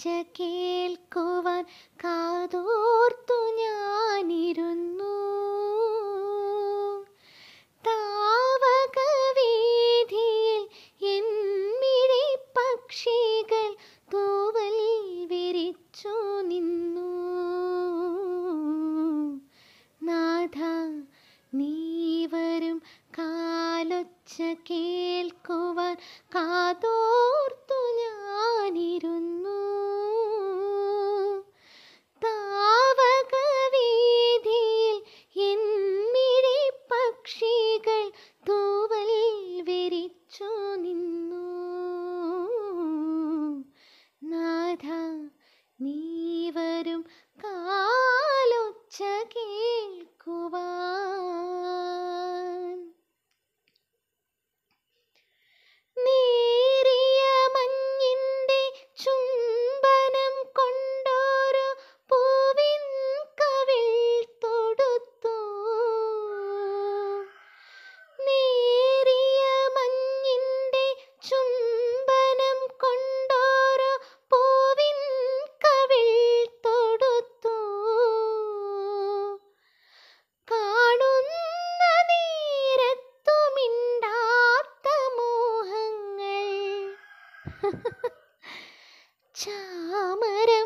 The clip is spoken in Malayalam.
ഒച്ച കേൾക്കുവാൻ കാതോർത്തു ഞാനിരുന്നു പക്ഷികൾ തൂവൽ വിരിച്ചു നിന്നു നീ വരും കാലൊച്ച കേൾക്കുവാൻ കാതോർത്തു ചാമര